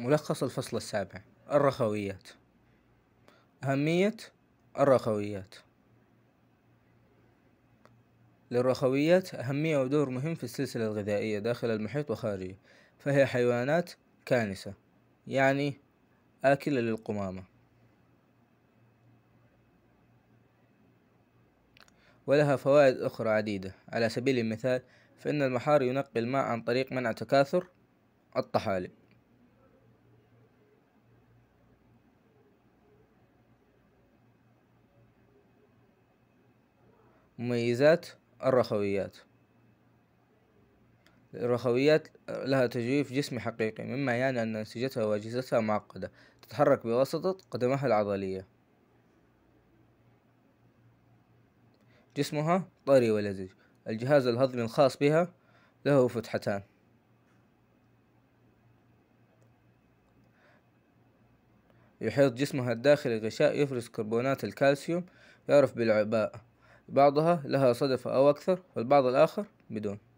ملخص الفصل السابع الرخويات أهمية الرخويات للرخويات أهمية ودور مهم في السلسلة الغذائية داخل المحيط وخارجه فهي حيوانات كانسة يعني آكلة للقمامة ولها فوائد أخرى عديدة على سبيل المثال فإن المحار ينقي الماء عن طريق منع تكاثر الطحالب مميزات الرخويات الرخويات لها تجويف جسمي حقيقي مما يعني أن أنسجتها وأجهزتها معقدة تتحرك بواسطة قدمها العضلية جسمها طري ولزج الجهاز الهضمي الخاص بها له فتحتان يحيط جسمها الداخلي غشاء يفرز كربونات الكالسيوم يعرف بالعباءة بعضها لها صدفة أو أكثر والبعض الآخر بدون